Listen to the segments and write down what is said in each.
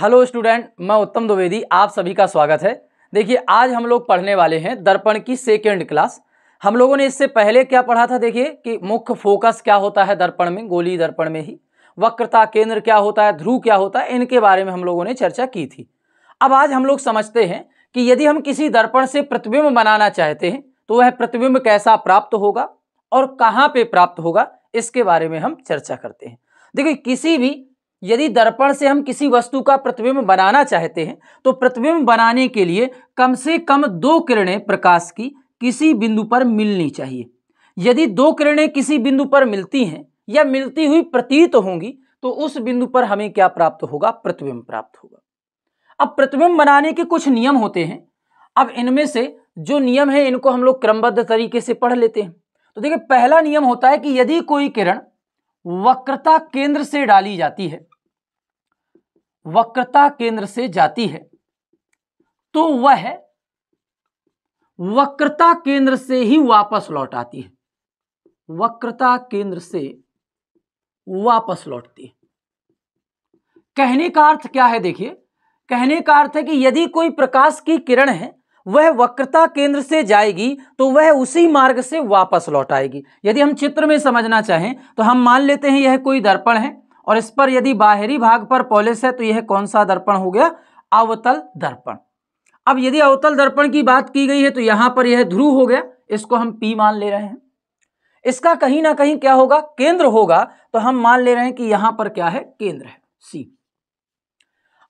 hello student मैं उत्तम द्विवेदी आप सभी का स्वागत है देखिए आज हम लोग पढ़ने वाले हैं दर्पण की सेकेंड क्लास हम लोगों ने इससे पहले क्या पढ़ा था देखिए कि मुख्य फोकस क्या होता है दर्पण में गोली दर्पण में ही वक्रता केंद्र क्या होता है ध्रुव क्या होता है इनके बारे में हम लोगों ने चर्चा की थी अब आज हम लोग समझते हैं कि यदि हम किसी दर्पण से प्रतिबिंब बनाना चाहते हैं तो वह प्रतिबिंब कैसा प्राप्त होगा और कहाँ पर प्राप्त होगा इसके बारे में हम चर्चा करते हैं देखिए किसी भी यदि दर्पण से हम किसी वस्तु का प्रतिबिंब बनाना चाहते हैं तो प्रतिबिंब बनाने के लिए कम से कम दो किरणें प्रकाश की किसी बिंदु पर मिलनी चाहिए यदि दो किरणें किसी बिंदु पर मिलती हैं या मिलती हुई प्रतीत होंगी तो उस बिंदु पर हमें क्या प्राप्त होगा प्रतिबिंब प्राप्त होगा अब प्रतिबिंब बनाने के कुछ नियम होते हैं अब इनमें से जो नियम है इनको हम लोग क्रमबद्ध तरीके से पढ़ लेते हैं तो देखिए पहला नियम होता है कि यदि कोई किरण वक्रता केंद्र से डाली जाती है वक्रता केंद्र से जाती है तो वह वक्रता केंद्र से ही वापस लौट आती है वक्रता केंद्र से वापस लौटती है कहने का अर्थ क्या है देखिए कहने का अर्थ है कि यदि कोई प्रकाश की किरण है वह वक्रता केंद्र से जाएगी तो वह उसी मार्ग से वापस लौट आएगी यदि हम चित्र में समझना चाहें तो हम मान लेते हैं यह कोई दर्पण है और इस पर यदि बाहरी भाग पर पॉलिस है तो यह कौन सा दर्पण हो गया अवतल दर्पण अब यदि अवतल दर्पण की बात की गई है तो यहां पर यह ध्रुव हो गया इसको हम पी मान ले रहे हैं इसका कहीं ना कहीं क्या होगा केंद्र होगा तो हम मान ले रहे हैं कि यहां पर क्या है केंद्र है सी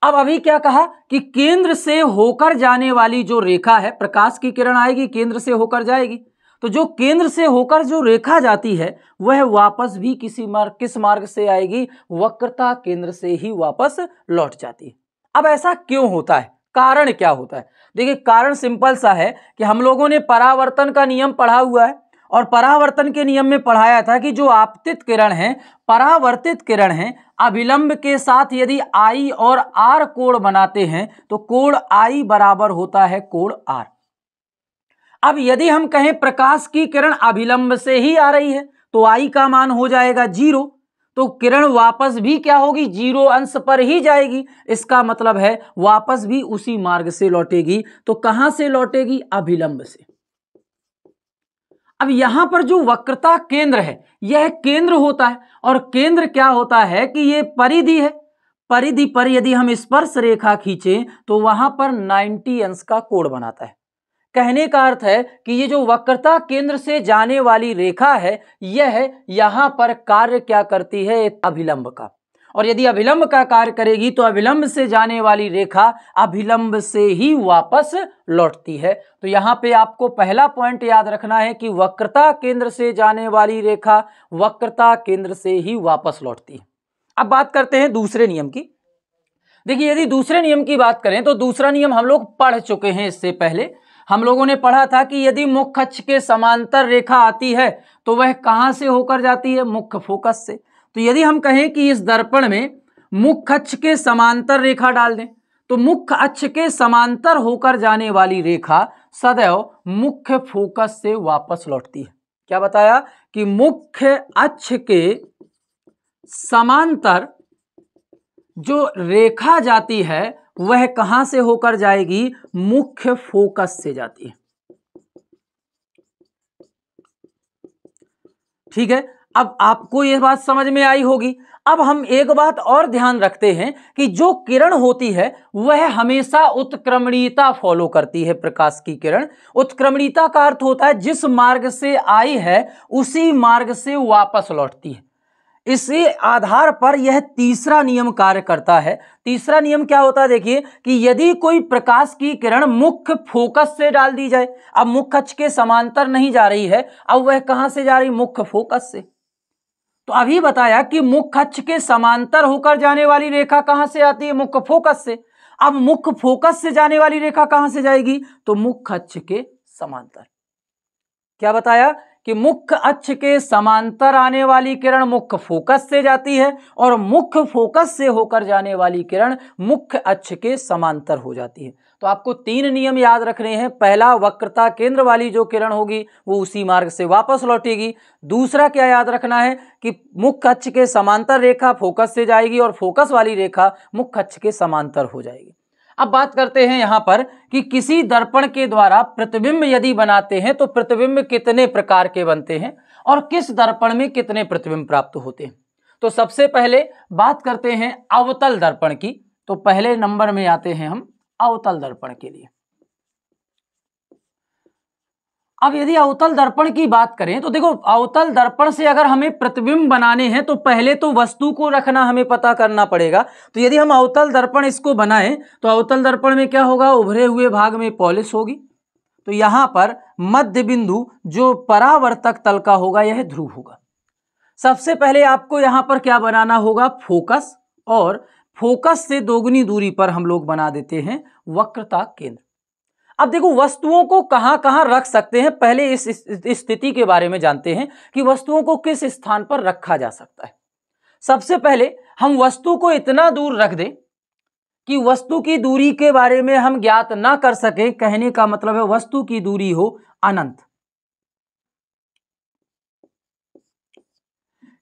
अब अभी क्या कहा कि केंद्र से होकर जाने वाली जो रेखा है प्रकाश की किरण आएगी केंद्र से होकर जाएगी तो जो केंद्र से होकर जो रेखा जाती है वह वापस भी किसी मार्ग किस मार्ग से आएगी वक्रता केंद्र से ही वापस लौट जाती है अब ऐसा क्यों होता है कारण क्या होता है देखिए कारण सिंपल सा है कि हम लोगों ने परावर्तन का नियम पढ़ा हुआ है और परावर्तन के नियम में पढ़ाया था कि जो आपतित किरण है परावर्तित किरण है अभिलंब के साथ यदि आई और आर कोण बनाते हैं तो कोण आई बराबर होता है कोण आर अब यदि हम कहें प्रकाश की किरण अभिलंब से ही आ रही है तो आई का मान हो जाएगा जीरो तो किरण वापस भी क्या होगी जीरो अंश पर ही जाएगी इसका मतलब है वापस भी उसी मार्ग से लौटेगी तो कहां से लौटेगी अभिलंब से अब यहां पर जो वक्रता केंद्र है यह केंद्र होता है और केंद्र क्या होता है कि यह परिधि है परिधि पर यदि हम स्पर्श रेखा खींचे तो वहां पर 90 अंश का कोण बनाता है कहने का अर्थ है कि ये जो वक्रता केंद्र से जाने वाली रेखा है यह यहां पर कार्य क्या करती है अभिलंब का और यदि अभिलंब का कार्य करेगी तो अभिलंब से जाने वाली रेखा अभिलंब से ही वापस लौटती है तो यहाँ पे आपको पहला पॉइंट याद रखना है कि वक्रता केंद्र से जाने वाली रेखा वक्रता केंद्र से ही वापस लौटती है अब बात करते हैं दूसरे नियम की देखिए यदि दूसरे नियम की बात करें तो दूसरा नियम हम लोग पढ़ चुके हैं इससे पहले हम लोगों ने पढ़ा था कि यदि मुख्य अक्ष के समांतर रेखा आती है तो वह कहां से होकर जाती है मुख्य फोकस से तो यदि हम कहें कि इस दर्पण में मुख्य अक्ष के समांतर रेखा डाल दें तो मुख्य अक्ष के समांतर होकर जाने वाली रेखा सदैव मुख्य फोकस से वापस लौटती है क्या बताया कि मुख्य अक्ष के समांतर जो रेखा जाती है वह कहां से होकर जाएगी मुख्य फोकस से जाती है ठीक है अब आपको ये बात समझ में आई होगी अब हम एक बात और ध्यान रखते हैं कि जो किरण होती है वह हमेशा उत्क्रमणीयता फॉलो करती है प्रकाश की किरण उत्क्रमणीयता का अर्थ होता है जिस मार्ग से आई है उसी मार्ग से वापस लौटती है इसी आधार पर यह तीसरा नियम कार्य करता है तीसरा नियम क्या होता है देखिए कि यदि कोई प्रकाश की किरण मुख्य फोकस से डाल दी जाए अब मुख्य के समांतर नहीं जा रही है अब वह कहां से जा रही मुख्य फोकस से तो अभी बताया कि मुख्य अक्ष के समांतर होकर जाने वाली रेखा कहां से आती है मुख्य फोकस से अब मुख्य फोकस से जाने वाली रेखा कहां से जाएगी तो मुख्य अक्ष के समांतर क्या बताया कि मुख्य अक्ष के समांतर आने वाली किरण मुख्य फोकस से जाती है और मुख्य फोकस से होकर जाने वाली किरण मुख्य अक्ष के समांतर हो जाती है तो आपको तीन नियम याद रखने हैं पहला वक्रता केंद्र वाली जो किरण होगी वो उसी मार्ग से वापस लौटेगी दूसरा क्या याद रखना है कि मुख्य अक्ष के समांतर रेखा फोकस से जाएगी और फोकस वाली रेखा मुख्य अक्ष के समांतर हो जाएगी अब बात करते हैं यहाँ पर कि किसी दर्पण के द्वारा प्रतिबिंब यदि बनाते हैं तो प्रतिबिंब कितने प्रकार के बनते हैं और किस दर्पण में कितने प्रतिबिंब प्राप्त होते हैं तो सबसे पहले बात करते हैं अवतल दर्पण की तो पहले नंबर में आते हैं हम अवतल दर्पण के लिए अब यदि अवतल दर्पण की बात करें तो देखो अवतल दर्पण से अगर हमें प्रतिबिंब बनाने हैं तो पहले तो वस्तु को रखना हमें पता करना पड़ेगा तो यदि हम अवतल दर्पण इसको बनाएं तो अवतल दर्पण में क्या होगा उभरे हुए भाग में पॉलिश होगी तो यहाँ पर मध्य बिंदु जो परावर्तक तल का होगा यह ध्रुव होगा सबसे पहले आपको यहाँ पर क्या बनाना होगा फोकस और फोकस से दोगुनी दूरी पर हम लोग बना देते हैं वक्रता केंद्र अब देखो वस्तुओं को कहाँ कहाँ रख सकते हैं पहले इस स्थिति के बारे में जानते हैं कि वस्तुओं को किस स्थान पर रखा जा सकता है सबसे पहले हम वस्तु को इतना दूर रख दें कि वस्तु की दूरी के बारे में हम ज्ञात ना कर सके कहने का मतलब है वस्तु की दूरी हो अनंत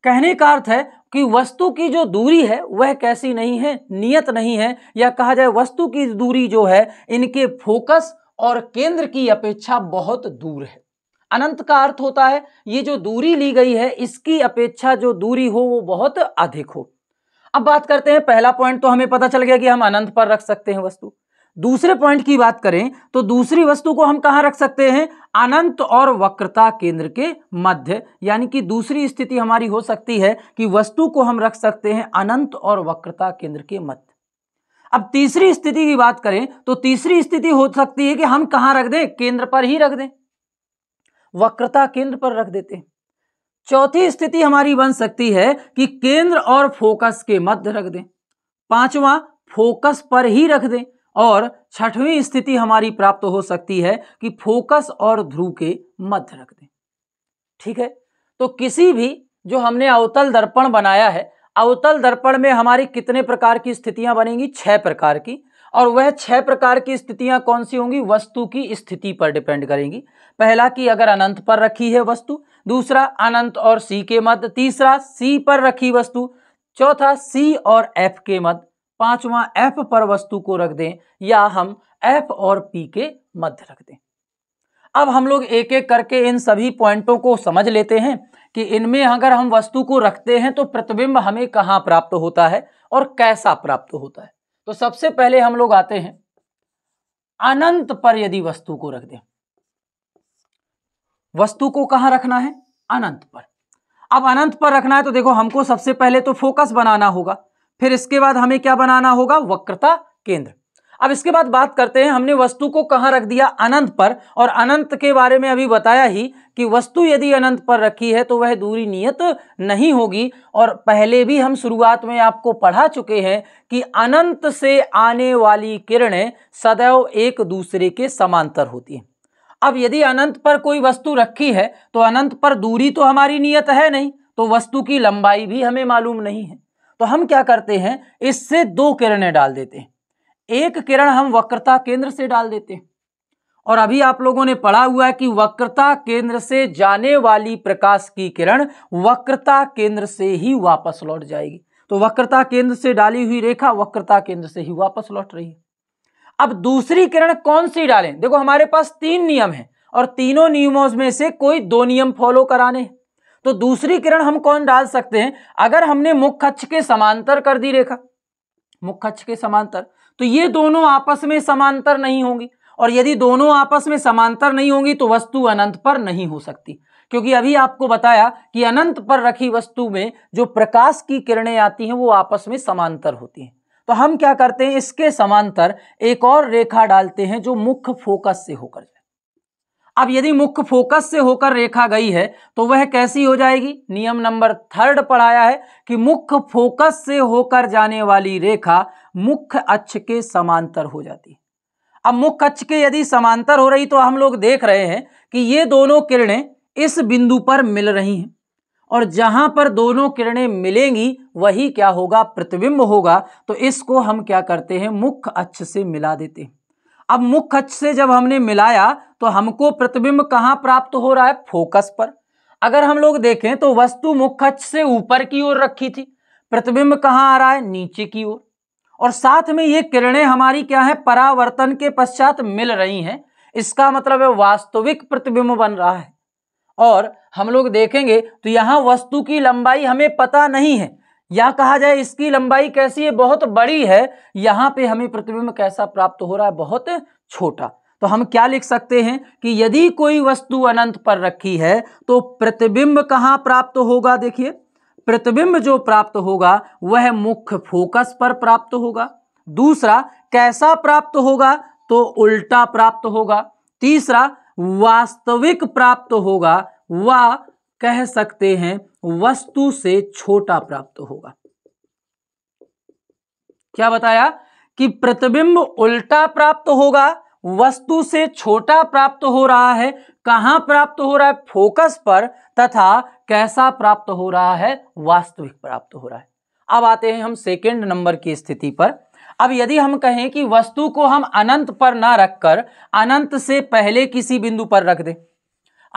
कहने का अर्थ है कि वस्तु की जो दूरी है वह कैसी नहीं है नियत नहीं है या कहा जाए वस्तु की दूरी जो है इनके फोकस और केंद्र की अपेक्षा बहुत दूर है अनंत का अर्थ होता है ये जो दूरी ली गई है इसकी अपेक्षा जो दूरी हो वो बहुत अधिक हो अब बात करते हैं पहला पॉइंट तो हमें पता चल गया कि हम अनंत पर रख सकते हैं वस्तु दूसरे पॉइंट की बात करें तो दूसरी वस्तु को हम कहाँ रख सकते हैं अनंत और वक्रता केंद्र के मध्य यानी कि दूसरी स्थिति हमारी हो सकती है कि वस्तु को हम रख सकते हैं अनंत और वक्रता केंद्र के मध्य अब तीसरी स्थिति की बात करें तो तीसरी स्थिति हो सकती है कि हम कहां रख दें केंद्र पर ही रख दें वक्रता केंद्र पर रख देते चौथी स्थिति हमारी बन सकती है कि केंद्र और फोकस के मध्य रख दें पांचवा फोकस पर ही रख दें और छठवीं स्थिति हमारी प्राप्त हो सकती है कि फोकस और ध्रुव के मध्य रख दें ठीक है तो किसी भी जो हमने अवतल दर्पण बनाया है अवतल दर्पण में हमारी कितने प्रकार की स्थितियां बनेंगी छह प्रकार की और वह छह प्रकार की स्थितियां कौन सी होंगी वस्तु की स्थिति पर डिपेंड करेंगी पहला कि अगर अनंत पर रखी है वस्तु दूसरा अनंत और सी के मध्य तीसरा सी पर रखी वस्तु चौथा सी और एफ के मध्य पांचवा एफ पर वस्तु को रख दें या हम एफ और पी के मध्य रख दें अब हम लोग एक एक करके इन सभी पॉइंटों को समझ लेते हैं कि इनमें अगर हम वस्तु को रखते हैं तो प्रतिबिंब हमें कहाँ प्राप्त होता है और कैसा प्राप्त होता है तो सबसे पहले हम लोग आते हैं अनंत पर यदि वस्तु को रख दें वस्तु को कहाँ रखना है अनंत पर अब अनंत पर रखना है तो देखो हमको सबसे पहले तो फोकस बनाना होगा फिर इसके बाद हमें क्या बनाना होगा वक्रता केंद्र अब इसके बाद बात करते हैं हमने वस्तु को कहाँ रख दिया अनंत पर और अनंत के बारे में अभी बताया ही कि वस्तु यदि अनंत पर रखी है तो वह दूरी नियत नहीं होगी और पहले भी हम शुरुआत में आपको पढ़ा चुके हैं कि अनंत से आने वाली किरणें सदैव एक दूसरे के समांतर होती हैं अब यदि अनंत पर कोई वस्तु रखी है तो अनंत पर दूरी तो हमारी नियत है नहीं तो वस्तु की लंबाई भी हमें मालूम नहीं है तो हम क्या करते हैं इससे दो किरणें डाल देते हैं एक किरण हम वक्रता केंद्र से डाल देते हैं और अभी आप लोगों ने पढ़ा हुआ है कि वक्रता केंद्र से जाने वाली प्रकाश की किरण वक्रता केंद्र से ही वापस लौट जाएगी तो वक्रता केंद्र से डाली हुई रेखा वक्रता केंद्र से ही वापस लौट रही है अब दूसरी किरण कौन सी डालें देखो हमारे पास तीन नियम हैं और तीनों नियमों में से कोई दो नियम फॉलो कराने तो दूसरी किरण हम कौन डाल सकते हैं अगर हमने मुख्य के समांतर कर दी रेखा मुख्य के समांतर तो ये दोनों आपस में समांतर नहीं होंगी और यदि दोनों आपस में समांतर नहीं होंगी तो वस्तु अनंत पर नहीं हो सकती क्योंकि अभी आपको बताया कि अनंत पर रखी वस्तु में जो प्रकाश की किरणें आती हैं वो आपस में समांतर होती हैं तो हम क्या करते हैं इसके समांतर एक और रेखा डालते हैं जो मुख्य फोकस से होकर जाए अब यदि मुख्य फोकस से होकर रेखा गई है तो वह कैसी हो जाएगी नियम नंबर थर्ड पढ़ाया है कि मुख्य फोकस से होकर जाने वाली रेखा मुख्य अक्ष के समांतर हो जाती है अब मुख्य अक्ष के यदि समांतर हो रही तो हम लोग देख रहे हैं कि ये दोनों किरणें इस बिंदु पर मिल रही हैं और जहां पर दोनों किरणें मिलेंगी वही क्या होगा प्रतिबिंब होगा तो इसको हम क्या करते हैं मुख्य अक्ष से मिला देते हैं अब मुख्य अक्ष से जब हमने मिलाया तो हमको प्रतिबिंब कहाँ प्राप्त हो रहा है फोकस पर अगर हम लोग देखें तो वस्तु मुख्य अक्ष से ऊपर की ओर रखी थी प्रतिबिंब कहाँ आ रहा है नीचे की ओर और साथ में ये किरणें हमारी क्या है परावर्तन के पश्चात मिल रही हैं इसका मतलब है वास्तविक प्रतिबिंब बन रहा है और हम लोग देखेंगे तो यहाँ वस्तु की लंबाई हमें पता नहीं है या कहा जाए इसकी लंबाई कैसी है बहुत बड़ी है यहाँ पे हमें प्रतिबिंब कैसा प्राप्त हो रहा है बहुत छोटा तो हम क्या लिख सकते हैं कि यदि कोई वस्तु अनंत पर रखी है तो प्रतिबिंब कहाँ प्राप्त होगा देखिए प्रतिबिंब जो प्राप्त होगा वह मुख्य फोकस पर प्राप्त होगा दूसरा कैसा प्राप्त होगा तो उल्टा प्राप्त होगा तीसरा वास्तविक प्राप्त होगा वह कह सकते हैं वस्तु से छोटा प्राप्त होगा क्या बताया कि प्रतिबिंब उल्टा प्राप्त होगा वस्तु से छोटा प्राप्त हो रहा है कहाँ प्राप्त हो रहा है फोकस पर तथा कैसा प्राप्त हो रहा है वास्तविक प्राप्त हो रहा है अब आते हैं हम सेकेंड नंबर की स्थिति पर अब यदि हम कहें कि वस्तु को हम अनंत पर ना रखकर अनंत से पहले किसी बिंदु पर रख दें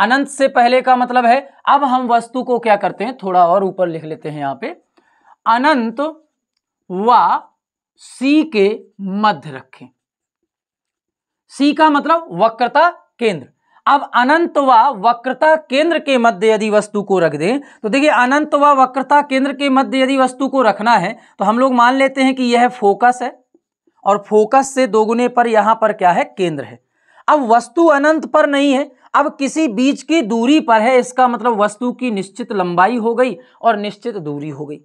अनंत से पहले का मतलब है अब हम वस्तु को क्या करते हैं थोड़ा और ऊपर लिख लेते हैं यहां पे अनंत व सी के मध्य रखें सी का मतलब वक्रता केंद्र अब अनंत व वक्रता केंद्र के मध्य यदि वस्तु को रख दें तो देखिए अनंत व वक्रता केंद्र के मध्य यदि वस्तु को रखना है तो हम लोग मान लेते हैं कि यह फोकस है और फोकस से दोगुने पर यहां पर क्या है केंद्र है अब वस्तु अनंत पर नहीं है अब किसी बीच की दूरी पर है इसका मतलब वस्तु की निश्चित लंबाई हो गई और निश्चित दूरी हो गई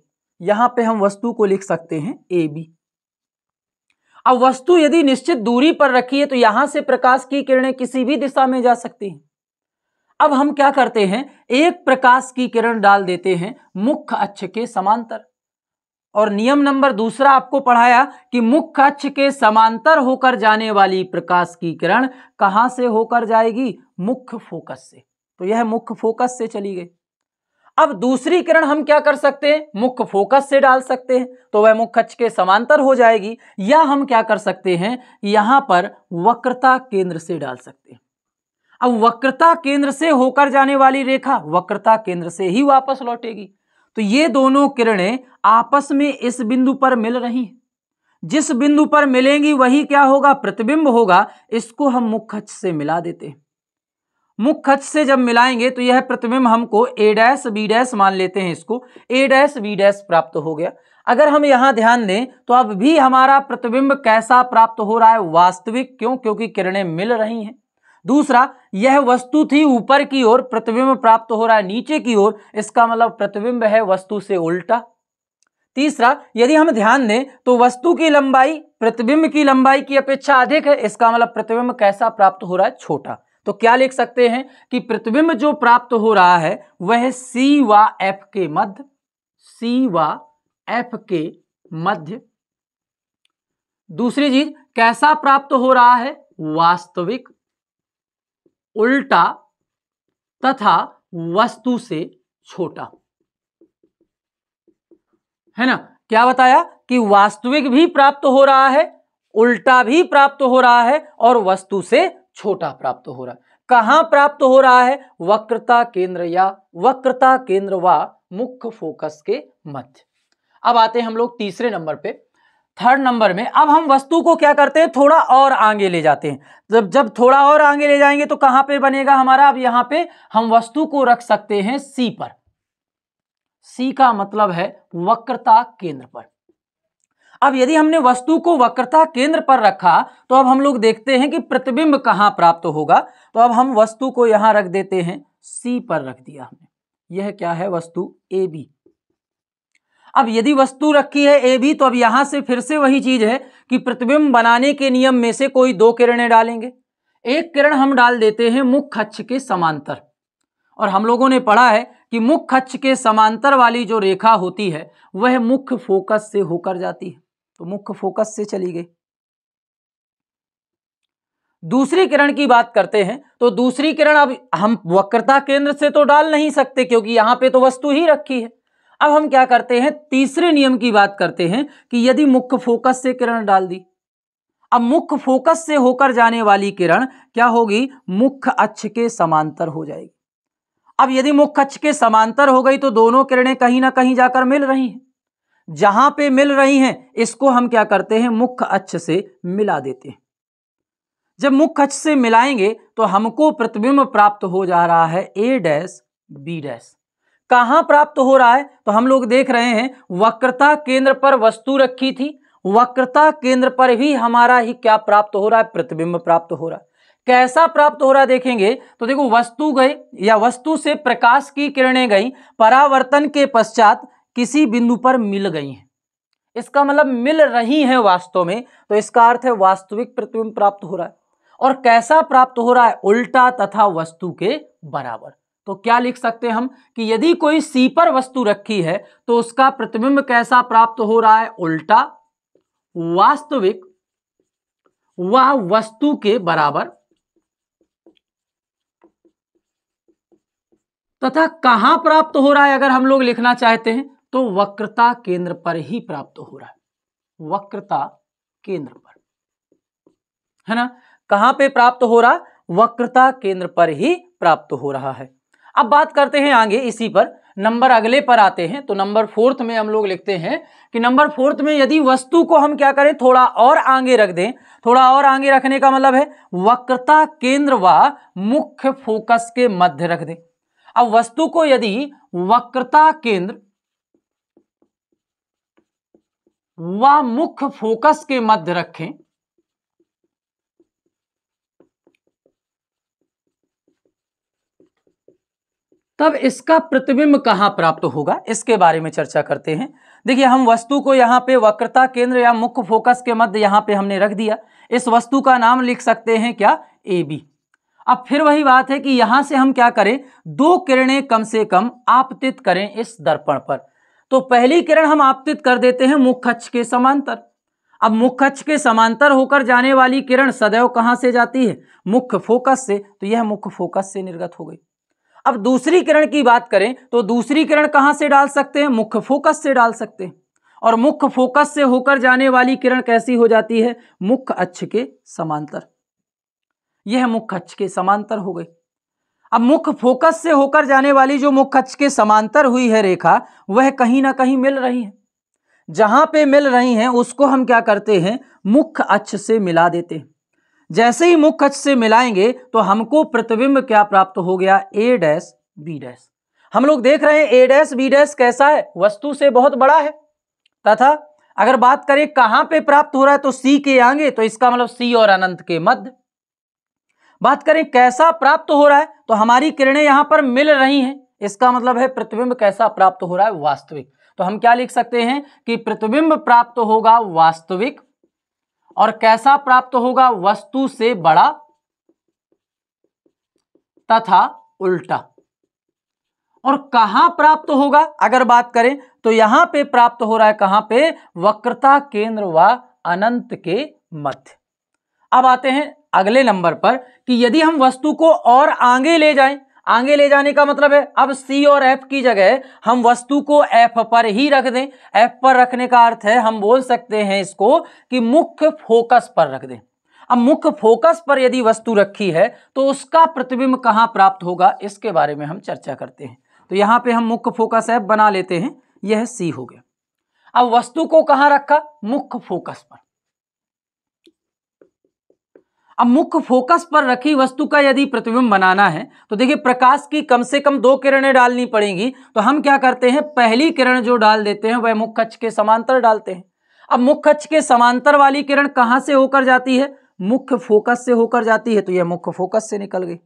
यहाँ पे हम वस्तु को लिख सकते हैं ए बी अब वस्तु यदि निश्चित दूरी पर रखी है तो यहां से प्रकाश की किरणें किसी भी दिशा में जा सकती हैं अब हम क्या करते हैं एक प्रकाश की किरण डाल देते हैं मुख्य अक्ष के समांतर और नियम नंबर दूसरा आपको पढ़ाया कि मुख्य अक्ष के समांतर होकर जाने वाली प्रकाश की किरण कहां से होकर जाएगी मुख्य फोकस से तो यह मुख्य फोकस से चली गई अब दूसरी किरण हम क्या कर सकते हैं मुख्य फोकस से डाल सकते हैं तो वह मुख्य अक्ष के समांतर हो जाएगी या हम क्या कर सकते हैं यहां पर वक्रता केंद्र से डाल सकते हैं अब वक्रता केंद्र से होकर जाने वाली रेखा वक्रता केंद्र से ही वापस लौटेगी तो ये दोनों किरणें आपस में इस बिंदु पर मिल रही हैं जिस बिंदु पर मिलेंगी वही क्या होगा प्रतिबिंब होगा इसको हम मुख्य अक्ष से मिला देते हैं मुख्य अक्ष से जब मिलाएंगे तो यह प्रतिबिंब हमको ए डैश बी डैश मान लेते हैं इसको ए डैश बी डैश प्राप्त हो गया अगर हम यहां ध्यान दें तो अब भी हमारा प्रतिबिंब कैसा प्राप्त हो रहा है वास्तविक क्यों क्योंकि किरणें मिल रही हैं दूसरा यह वस्तु थी ऊपर की ओर प्रतिबिंब प्राप्त हो रहा है नीचे की ओर इसका मतलब प्रतिबिंब है वस्तु से उल्टा तीसरा यदि हम ध्यान दें तो वस्तु की लंबाई प्रतिबिंब की लंबाई की अपेक्षा अधिक है इसका मतलब प्रतिबिंब कैसा प्राप्त हो रहा है छोटा तो क्या लिख सकते हैं कि प्रतिबिंब जो प्राप्त हो रहा है वह सी व एफ के मध्य सी व एफ के मध्य दूसरी चीज कैसा प्राप्त हो रहा है वास्तविक उल्टा तथा वस्तु से छोटा है ना क्या बताया कि वास्तविक भी प्राप्त हो रहा है उल्टा भी प्राप्त हो रहा है और वस्तु से छोटा प्राप्त हो रहा है कहाँ प्राप्त हो रहा है वक्रता केंद्र या वक्रता केंद्र व मुख्य फोकस के मध्य अब आते हैं हम लोग तीसरे नंबर पे थर्ड नंबर में अब हम वस्तु को क्या करते हैं थोड़ा और आगे ले जाते हैं जब जब थोड़ा और आगे ले जाएंगे तो कहां पे बनेगा हमारा अब यहां पे हम वस्तु को रख सकते हैं सी पर सी का मतलब है वक्रता केंद्र पर अब यदि हमने वस्तु को वक्रता केंद्र पर रखा तो अब हम लोग देखते हैं कि प्रतिबिंब कहाँ प्राप्त होगा तो अब हम वस्तु को यहाँ रख देते हैं सी पर रख दिया हमने यह क्या है वस्तु ए बी अब यदि वस्तु रखी है ए बी तो अब यहां से फिर से वही चीज है कि प्रतिबिंब बनाने के नियम में से कोई दो किरणें डालेंगे एक किरण हम डाल देते हैं मुख्य अक्ष के समांतर और हम लोगों ने पढ़ा है कि मुख्य अक्ष के समांतर वाली जो रेखा होती है वह मुख्य फोकस से होकर जाती है तो मुख्य फोकस से चली गई दूसरी किरण की बात करते हैं तो दूसरी किरण अब हम वक्रता केंद्र से तो डाल नहीं सकते क्योंकि यहां पे तो वस्तु ही रखी है अब हम क्या करते हैं तीसरे नियम की बात करते हैं कि यदि मुख्य फोकस से किरण डाल दी अब मुख्य फोकस से होकर जाने वाली किरण क्या होगी मुख्य अक्ष के समांतर हो जाएगी अब यदि मुख्य अक्ष के समांतर हो गई तो दोनों किरणें कहीं ना कहीं जाकर मिल रही हैं जहां पे मिल रही हैं इसको हम क्या करते हैं मुख्य अक्ष से मिला देते हैं जब मुख्य अक्ष से मिलाएंगे तो हमको प्रतिबिंब प्राप्त हो जा रहा है ए डैश बी डैश कहां प्राप्त हो रहा है तो हम लोग देख रहे हैं वक्रता केंद्र पर वस्तु रखी थी वक्रता केंद्र पर ही हमारा ही क्या प्राप्त हो रहा है प्रतिबिंब प्राप्त हो रहा है कैसा प्राप्त हो रहा है देखेंगे तो देखो वस्तु गई या वस्तु से प्रकाश की किरणें गई परावर्तन के पश्चात किसी बिंदु पर मिल गई हैं इसका मतलब मिल रही हैं वास्तव में तो इसका अर्थ है वास्तविक प्रतिबिंब प्राप्त हो रहा है और कैसा प्राप्त हो रहा है उल्टा तथा वस्तु के बराबर तो क्या लिख सकते हैं हम कि यदि कोई सी पर वस्तु रखी है तो उसका प्रतिबिंब कैसा प्राप्त हो रहा है उल्टा वास्तविक वह वस्तु के बराबर तथा कहां प्राप्त हो रहा है अगर हम लोग लिखना चाहते हैं तो वक्रता केंद्र पर ही प्राप्त हो रहा है वक्रता केंद्र पर है ना कहां पे प्राप्त हो रहा वक्रता केंद्र पर ही प्राप्त हो रहा है अब बात करते हैं आगे इसी पर नंबर अगले पर आते हैं तो नंबर फोर्थ में हम लोग लिखते हैं कि नंबर फोर्थ में यदि वस्तु को हम क्या करें थोड़ा और आगे रख दें थोड़ा और आगे रखने का मतलब है वक्रता केंद्र व मुख्य फोकस के मध्य रख दें अब वस्तु को यदि वक्रता केंद्र व मुख्य फोकस के मध्य रखें तब इसका प्रतिबिंब कहां प्राप्त होगा इसके बारे में चर्चा करते हैं देखिए हम वस्तु को यहां पे वक्रता केंद्र या मुख्य फोकस के मध्य यहां पे हमने रख दिया इस वस्तु का नाम लिख सकते हैं क्या ए बी अब फिर वही बात है कि यहां से हम क्या करें दो किरणें कम से कम आपतित करें इस दर्पण पर तो पहली किरण हम आपतित कर देते हैं मुख अक्ष के समांतर अब मुख अक्ष के समांतर होकर जाने वाली किरण सदैव कहां से जाती है मुख्य फोकस से तो यह मुख्य फोकस से निर्गत हो गई अब दूसरी किरण की बात करें तो दूसरी किरण कहां से डाल सकते हैं मुख्य फोकस से डाल सकते हैं और मुख्य फोकस से होकर जाने वाली किरण कैसी हो जाती है मुख्य अक्ष के समांतर यह मुख्य अक्ष के समांतर हो गई अब मुख्य फोकस से होकर जाने वाली जो मुख्य अक्ष के समांतर हुई है रेखा वह कहीं ना कहीं मिल रही है जहां पे मिल रही हैं उसको हम क्या करते हैं मुख्य अक्ष से मिला देते हैं जैसे ही मुख्य अक्ष से मिलाएंगे तो हमको प्रतिबिंब क्या प्राप्त हो गया ए डैश बी डैश हम लोग देख रहे हैं ए डैश बी डैश कैसा है वस्तु से बहुत बड़ा है तथा अगर बात करें कहां पे प्राप्त हो रहा है तो सी के आगे तो इसका मतलब सी और अनंत के मध्य बात करें कैसा प्राप्त हो रहा है तो हमारी किरणें यहां पर मिल रही हैं इसका मतलब है प्रतिबिंब कैसा प्राप्त हो रहा है वास्तविक तो हम क्या लिख सकते हैं कि प्रतिबिंब प्राप्त होगा वास्तविक और कैसा प्राप्त होगा वस्तु से बड़ा तथा उल्टा और कहां प्राप्त होगा अगर बात करें तो यहां पे प्राप्त हो रहा है कहां पे वक्रता केंद्र व अनंत के मध्य अब आते हैं अगले नंबर पर कि यदि हम वस्तु को और आगे ले जाएं आगे ले जाने का मतलब है अब सी और एफ की जगह हम वस्तु को एफ पर ही रख दें एफ पर रखने का अर्थ है हम बोल सकते हैं इसको कि मुख्य फोकस पर रख दें अब मुख्य फोकस पर यदि वस्तु रखी है तो उसका प्रतिबिंब कहाँ प्राप्त होगा इसके बारे में हम चर्चा करते हैं तो यहाँ पे हम मुख्य फोकस ऐप बना लेते हैं यह सी हो गया अब वस्तु को कहाँ रखा मुख्य फोकस पर अब मुख्य फोकस पर रखी वस्तु का यदि प्रतिबिंब बनाना है तो देखिए प्रकाश की कम से कम दो किरणें डालनी पड़ेंगी तो हम क्या करते हैं पहली किरण जो डाल देते हैं वह मुख्य अक्ष के समांतर डालते हैं अब मुख्य अक्ष के समांतर वाली किरण कहां से होकर जाती है मुख्य फोकस से होकर जाती है तो यह मुख्य फोकस से निकल गई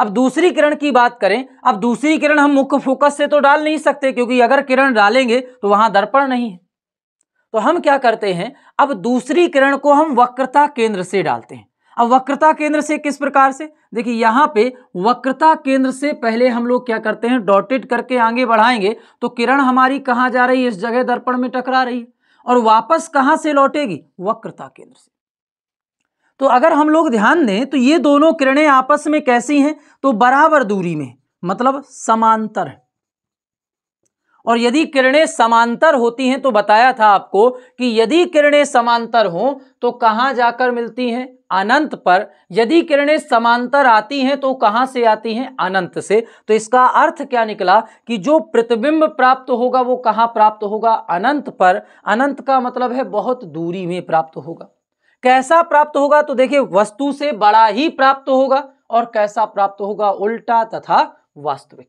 अब दूसरी किरण की बात करें अब दूसरी किरण हम मुख्य फोकस से तो डाल नहीं सकते क्योंकि अगर किरण डालेंगे तो वहां दर्पण नहीं है तो हम क्या करते हैं अब दूसरी किरण को हम वक्रता केंद्र से डालते हैं अब वक्रता केंद्र से किस प्रकार से देखिए यहां पे वक्रता केंद्र से पहले हम लोग क्या करते हैं डॉटेड करके आगे बढ़ाएंगे तो किरण हमारी कहाँ जा रही है इस जगह दर्पण में टकरा रही है और वापस कहाँ से लौटेगी वक्रता केंद्र से तो अगर हम लोग ध्यान दें तो ये दोनों किरणें आपस में कैसी हैं तो बराबर दूरी में मतलब समांतर है और यदि किरणें समांतर होती हैं तो बताया था आपको कि यदि किरणें समांतर हों तो कहाँ जाकर मिलती हैं अनंत पर यदि किरणें समांतर आती हैं तो कहाँ से आती हैं अनंत से तो इसका अर्थ क्या निकला कि जो प्रतिबिंब प्राप्त होगा वो कहाँ प्राप्त होगा अनंत पर अनंत का मतलब है बहुत दूरी में प्राप्त होगा कैसा प्राप्त होगा तो देखिए वस्तु से बड़ा ही प्राप्त होगा और कैसा प्राप्त होगा उल्टा तथा वास्तविक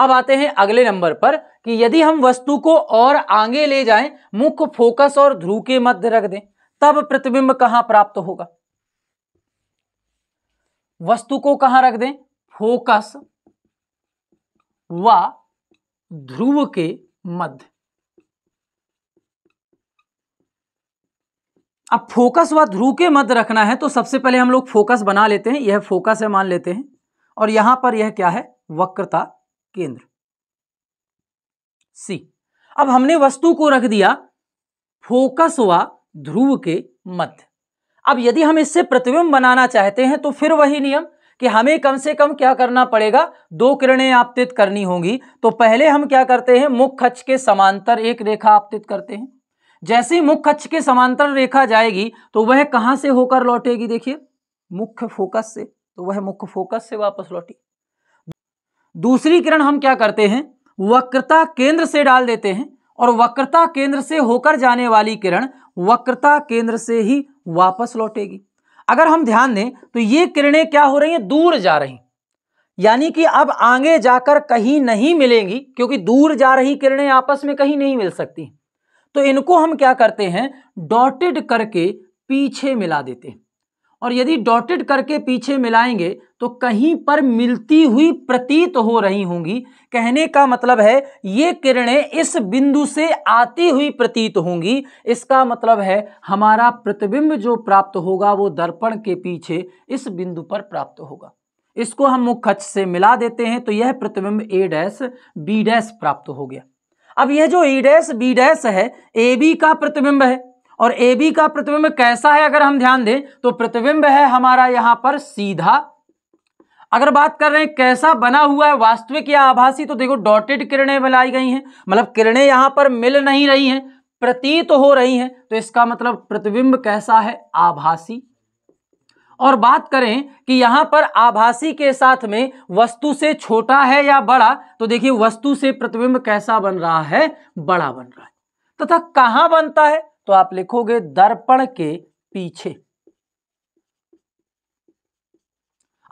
अब आते हैं अगले नंबर पर कि यदि हम वस्तु को और आगे ले जाएं मुख्य फोकस और ध्रुव के मध्य रख दें तब प्रतिबिंब कहां प्राप्त होगा वस्तु को कहां रख दें फोकस व ध्रुव के मध्य अब फोकस व ध्रुव के मध्य रखना है तो सबसे पहले हम लोग फोकस बना लेते हैं यह फोकस है मान लेते हैं और यहां पर यह क्या है वक्रता केंद्र सी अब हमने वस्तु को रख दिया फोकस व ध्रुव के मध्य अब यदि हम इससे प्रतिबिंब बनाना चाहते हैं तो फिर वही नियम कि हमें कम से कम क्या करना पड़ेगा दो किरणें आपतित करनी होंगी तो पहले हम क्या करते हैं मुख्य खच के समांतर एक रेखा आपतित करते हैं जैसे ही मुख्य खच के समांतर रेखा जाएगी तो वह कहां से होकर लौटेगी देखिए मुख्य फोकस से तो वह मुख्य फोकस से वापस लौटी दूसरी किरण हम क्या करते हैं वक्रता केंद्र से डाल देते हैं और वक्रता केंद्र से होकर जाने वाली किरण वक्रता केंद्र से ही वापस लौटेगी अगर हम ध्यान दें तो ये किरणें क्या हो रही हैं दूर जा रही यानी कि अब आगे जाकर कहीं नहीं मिलेंगी क्योंकि दूर जा रही किरणें आपस में कहीं नहीं मिल सकती तो इनको हम क्या करते हैं डॉटेड करके पीछे मिला देते हैं और यदि डॉटेड करके पीछे मिलाएंगे तो कहीं पर मिलती हुई प्रतीत हो रही होंगी कहने का मतलब है ये किरणें इस बिंदु से आती हुई प्रतीत होंगी इसका मतलब है हमारा प्रतिबिंब जो प्राप्त होगा वो दर्पण के पीछे इस बिंदु पर प्राप्त होगा इसको हम मुख्य से मिला देते हैं तो यह प्रतिबिंब ए डैश बी डैश प्राप्त हो गया अब यह जो ए डैश बी डैश है ए बी का प्रतिबिंब है और ए बी का प्रतिबिंब कैसा है अगर हम ध्यान दें तो प्रतिबिंब है हमारा यहां पर सीधा अगर बात कर रहे हैं कैसा बना हुआ है वास्तविक या आभासी तो देखो डॉटेड किरणें बनाई गई हैं मतलब किरणें यहां पर मिल नहीं रही हैं प्रतीत तो हो रही हैं तो इसका मतलब प्रतिबिंब कैसा है आभासी और बात करें कि यहां पर आभासी के साथ में वस्तु से छोटा है या बड़ा तो देखिए वस्तु से प्रतिबिंब कैसा बन रहा है बड़ा बन रहा है तथा कहां बनता है तो आप लिखोगे दर्पण के पीछे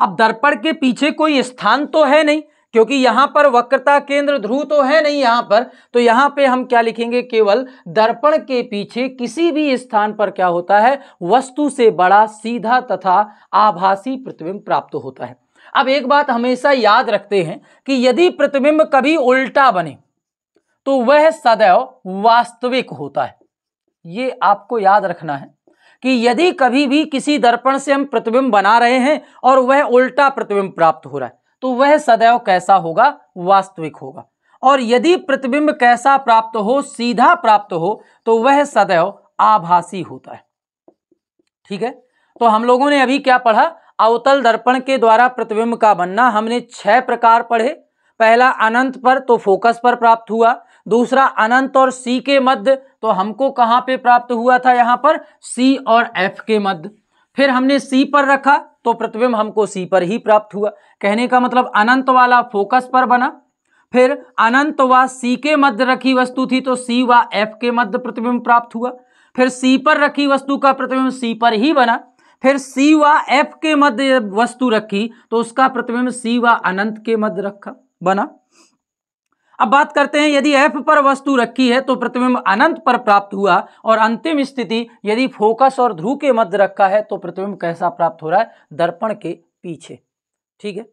अब दर्पण के पीछे कोई स्थान तो है नहीं क्योंकि यहां पर वक्रता केंद्र ध्रुव तो है नहीं यहां पर तो यहां पे हम क्या लिखेंगे केवल दर्पण के पीछे किसी भी स्थान पर क्या होता है वस्तु से बड़ा सीधा तथा आभासी प्रतिबिंब प्राप्त होता है अब एक बात हमेशा याद रखते हैं कि यदि प्रतिबिंब कभी उल्टा बने तो वह सदैव वास्तविक होता है ये आपको याद रखना है कि यदि कभी भी किसी दर्पण से हम प्रतिबिंब बना रहे हैं और वह उल्टा प्रतिबिंब प्राप्त हो रहा है तो वह सदैव कैसा होगा वास्तविक होगा और यदि प्रतिबिंब कैसा प्राप्त हो सीधा प्राप्त हो तो वह सदैव आभासी होता है ठीक है तो हम लोगों ने अभी क्या पढ़ा अवतल दर्पण के द्वारा प्रतिबिंब का बनना हमने छह प्रकार पढ़े पहला अनंत पर तो फोकस पर प्राप्त हुआ दूसरा अनंत और सी के मध्य तो हमको कहाँ पे प्राप्त हुआ था यहाँ पर सी और एफ के मध्य फिर हमने सी पर रखा तो प्रतिबिंब हमको सी पर ही प्राप्त हुआ कहने का मतलब अनंत वाला फोकस पर बना फिर अनंत व सी के मध्य रखी वस्तु थी तो सी व एफ के मध्य प्रतिबिंब प्राप्त हुआ फिर सी पर रखी वस्तु का प्रतिबिंब सी पर ही बना फिर सी व एफ के मध्य वस्तु रखी तो उसका प्रतिबिंब सी व अनंत के मध्य रखा बना अब बात करते हैं यदि एफ पर वस्तु रखी है तो प्रतिबिंब अनंत पर प्राप्त हुआ और अंतिम स्थिति यदि फोकस और ध्रुव के मध्य रखा है तो प्रतिबिंब कैसा प्राप्त हो रहा है दर्पण के पीछे ठीक है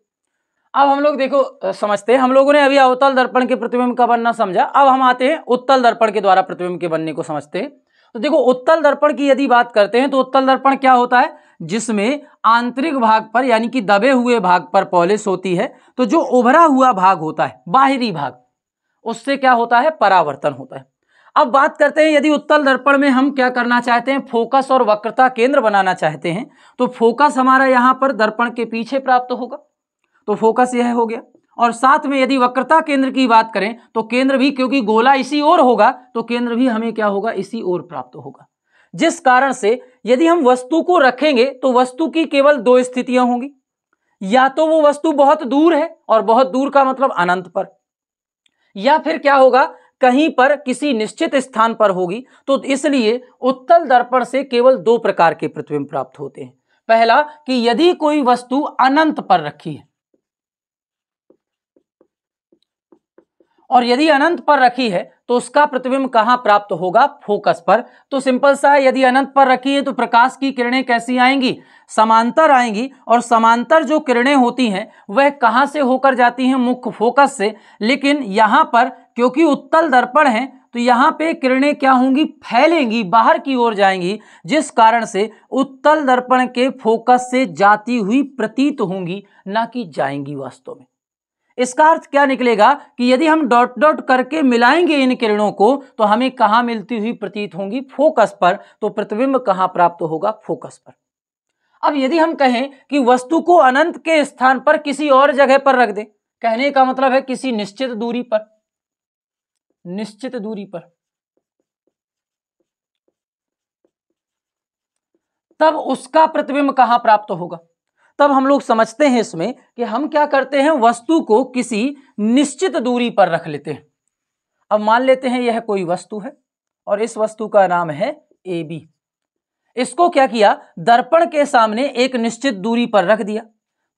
अब हम लोग देखो समझते हैं हम लोगों ने अभी अवतल दर्पण के प्रतिबिंब का बनना समझा अब हम आते हैं उत्तल दर्पण के द्वारा प्रतिबिंब के बनने को समझते हैं तो देखो उत्तल दर्पण की यदि बात करते हैं तो उत्तल दर्पण क्या होता है जिसमें आंतरिक भाग पर यानी कि दबे हुए भाग पर पॉलिश होती है तो जो उभरा हुआ भाग होता है बाहरी भाग उससे क्या होता है परावर्तन होता है अब बात करते हैं यदि उत्तल दर्पण में हम क्या करना चाहते हैं फोकस और वक्रता केंद्र बनाना चाहते हैं तो फोकस हमारा यहाँ पर दर्पण के पीछे प्राप्त होगा तो फोकस यह हो गया और साथ में यदि वक्रता केंद्र की बात करें तो केंद्र भी क्योंकि गोला इसी ओर होगा तो केंद्र भी हमें क्या होगा इसी ओर प्राप्त होगा जिस कारण से यदि हम वस्तु को रखेंगे तो वस्तु की केवल दो स्थितियां होंगी या तो वो वस्तु बहुत दूर है और बहुत दूर का मतलब अनंत पर या फिर क्या होगा कहीं पर किसी निश्चित स्थान पर होगी तो इसलिए उत्तल दर्पण से केवल दो प्रकार के प्रतिबिंब प्राप्त होते हैं पहला कि यदि कोई वस्तु अनंत पर रखी है और यदि अनंत पर रखी है तो उसका प्रतिबिंब कहाँ प्राप्त होगा फोकस पर तो सिंपल सा है यदि अनंत पर रखी है तो प्रकाश की किरणें कैसी आएंगी समांतर आएंगी और समांतर जो किरणें होती हैं वह कहाँ से होकर जाती हैं मुख्य फोकस से लेकिन यहाँ पर क्योंकि उत्तल दर्पण है तो यहाँ पे किरणें क्या होंगी फैलेंगी बाहर की ओर जाएंगी जिस कारण से उत्तल दर्पण के फोकस से जाती हुई प्रतीत होंगी ना कि जाएंगी वास्तव में इसका अर्थ क्या निकलेगा कि यदि हम डॉट डॉट करके मिलाएंगे इन किरणों को तो हमें कहाँ मिलती हुई प्रतीत होंगी फोकस पर तो प्रतिबिंब कहाँ प्राप्त होगा फोकस पर अब यदि हम कहें कि वस्तु को अनंत के स्थान पर किसी और जगह पर रख दे कहने का मतलब है किसी निश्चित दूरी पर निश्चित दूरी पर तब उसका प्रतिबिंब कहां प्राप्त होगा तब हम लोग समझते हैं इसमें कि हम क्या करते हैं वस्तु को किसी निश्चित दूरी पर रख लेते हैं अब मान लेते हैं यह कोई वस्तु है और इस वस्तु का नाम है ए बी इसको क्या किया दर्पण के सामने एक निश्चित दूरी पर रख दिया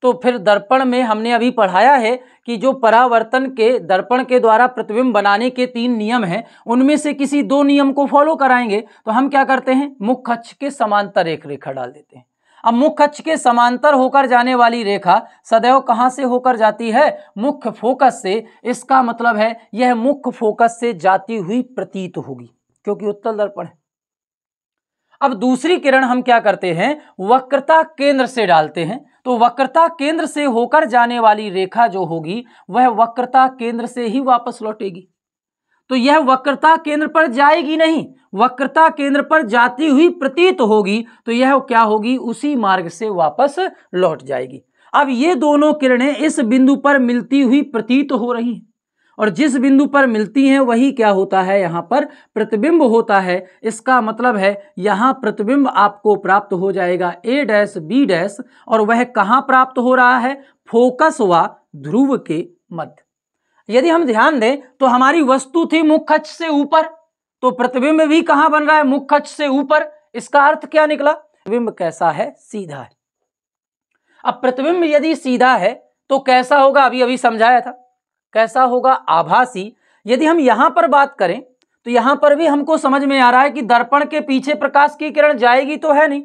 तो फिर दर्पण में हमने अभी पढ़ाया है कि जो परावर्तन के दर्पण के द्वारा प्रतिबिंब बनाने के तीन नियम हैं उनमें से किसी दो नियम को फॉलो कराएंगे तो हम क्या करते हैं मुख अक्ष के समांतर एक रेखा डाल देते हैं अब मुख्य अक्ष के समांतर होकर जाने वाली रेखा सदैव कहाँ से होकर जाती है मुख्य फोकस से इसका मतलब है यह मुख्य फोकस से जाती हुई प्रतीत होगी क्योंकि उत्तल दर्पण है अब दूसरी किरण हम क्या करते हैं वक्रता केंद्र से डालते हैं तो वक्रता केंद्र से होकर जाने वाली रेखा जो होगी वह वक्रता केंद्र से ही वापस लौटेगी तो यह वक्रता केंद्र पर जाएगी नहीं वक्रता केंद्र पर जाती हुई प्रतीत होगी तो यह क्या होगी उसी मार्ग से वापस लौट जाएगी अब ये दोनों किरणें इस बिंदु पर मिलती हुई प्रतीत हो रही है और जिस बिंदु पर मिलती हैं वही क्या होता है यहाँ पर प्रतिबिंब होता है इसका मतलब है यहाँ प्रतिबिंब आपको प्राप्त हो जाएगा ए डैश बी डैश और वह कहाँ प्राप्त हो रहा है फोकस व ध्रुव के मध्य यदि हम ध्यान दें तो हमारी वस्तु थी मुखच से ऊपर तो प्रतिबिंब भी कहां बन रहा है मुखच से ऊपर इसका अर्थ क्या निकला प्रतिबिंब कैसा है सीधा है अब प्रतिबिंब यदि सीधा है तो कैसा होगा अभी अभी समझाया था कैसा होगा आभासी यदि हम यहां पर बात करें तो यहां पर भी हमको समझ में आ रहा है कि दर्पण के पीछे प्रकाश की किरण जाएगी तो है नहीं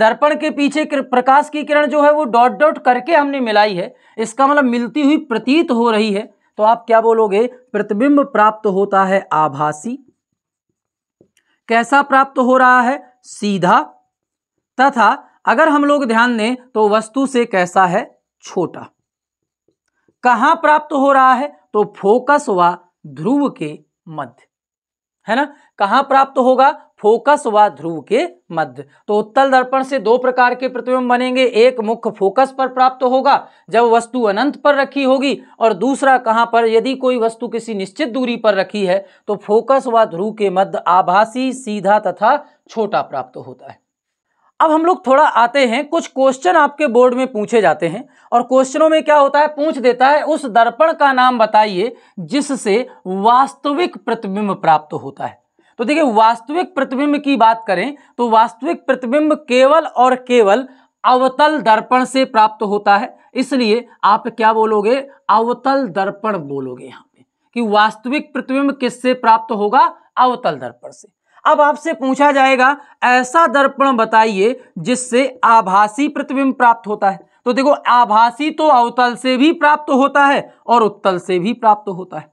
दर्पण के पीछे प्रकाश की किरण जो है वो डॉट डॉट करके हमने मिलाई है इसका मतलब मिलती हुई प्रतीत हो रही है तो आप क्या बोलोगे प्रतिबिंब प्राप्त होता है आभासी कैसा प्राप्त हो रहा है सीधा तथा अगर हम लोग ध्यान दें तो वस्तु से कैसा है छोटा कहां प्राप्त हो रहा है तो फोकस व ध्रुव के मध्य है ना कहाँ प्राप्त होगा फोकस व ध्रुव के मध्य तो उत्तल दर्पण से दो प्रकार के प्रतिबिंब बनेंगे एक मुख्य फोकस पर प्राप्त होगा जब वस्तु अनंत पर रखी होगी और दूसरा कहाँ पर यदि कोई वस्तु किसी निश्चित दूरी पर रखी है तो फोकस व ध्रुव के मध्य आभासी सीधा तथा छोटा प्राप्त होता है अब हम लोग थोड़ा आते हैं कुछ क्वेश्चन आपके बोर्ड में पूछे जाते हैं और क्वेश्चनों में क्या होता है पूछ देता है उस दर्पण का नाम बताइए जिससे वास्तविक प्रतिबिंब प्राप्त होता है तो देखिए वास्तविक प्रतिबिंब की बात करें तो वास्तविक प्रतिबिंब केवल और केवल अवतल दर्पण से प्राप्त होता है इसलिए आप क्या बोलोगे अवतल दर्पण बोलोगे यहाँ पे कि वास्तविक प्रतिबिंब किससे प्राप्त होगा अवतल दर्पण से अब आपसे पूछा जाएगा ऐसा दर्पण बताइए जिससे आभासी प्रतिबिंब प्राप्त होता है तो देखो आभासी तो अवतल से भी प्राप्त होता है और उत्तल से भी प्राप्त होता है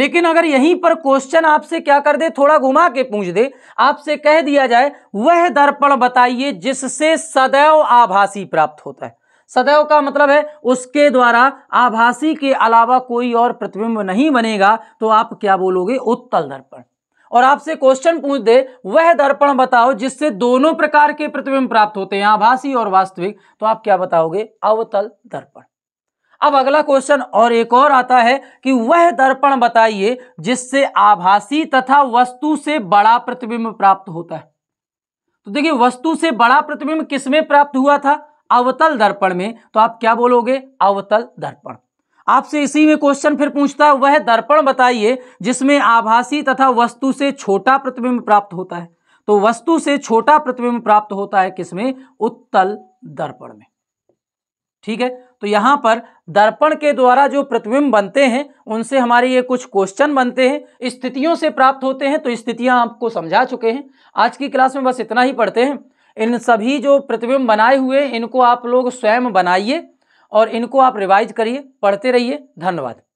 लेकिन अगर यहीं पर क्वेश्चन आपसे क्या कर दे थोड़ा घुमा के पूछ दे आपसे कह दिया जाए वह दर्पण बताइए जिससे सदैव आभासी प्राप्त होता है सदैव का मतलब है उसके द्वारा आभासी के अलावा कोई और प्रतिबिंब नहीं बनेगा तो आप क्या बोलोगे उत्तल दर्पण और आपसे क्वेश्चन पूछ दे वह दर्पण बताओ जिससे दोनों प्रकार के प्रतिबिंब प्राप्त होते हैं आभासी और वास्तविक तो आप क्या बताओगे अवतल दर्पण अब अगला क्वेश्चन और एक और आता है कि वह दर्पण बताइए जिससे आभासी तथा वस्तु से बड़ा प्रतिबिंब प्राप्त होता है तो देखिए वस्तु से बड़ा प्रतिबिंब किसमें प्राप्त हुआ था अवतल दर्पण में तो आप क्या बोलोगे अवतल दर्पण आपसे इसी में क्वेश्चन फिर पूछता है वह दर्पण बताइए जिसमें आभासी तथा वस्तु से छोटा प्रतिबिंब प्राप्त होता है तो वस्तु से छोटा प्रतिबिंब प्राप्त होता है किसमें उत्तल दर्पण में ठीक है तो यहां पर दर्पण के द्वारा जो प्रतिबिंब बनते हैं उनसे हमारे ये कुछ क्वेश्चन बनते हैं स्थितियों से प्राप्त होते हैं तो स्थितियां आपको समझा चुके हैं आज की क्लास में बस इतना ही पढ़ते हैं इन सभी जो प्रतिबिंब बनाए हुए इनको आप लोग स्वयं बनाइए और इनको आप रिवाइज करिए पढ़ते रहिए धन्यवाद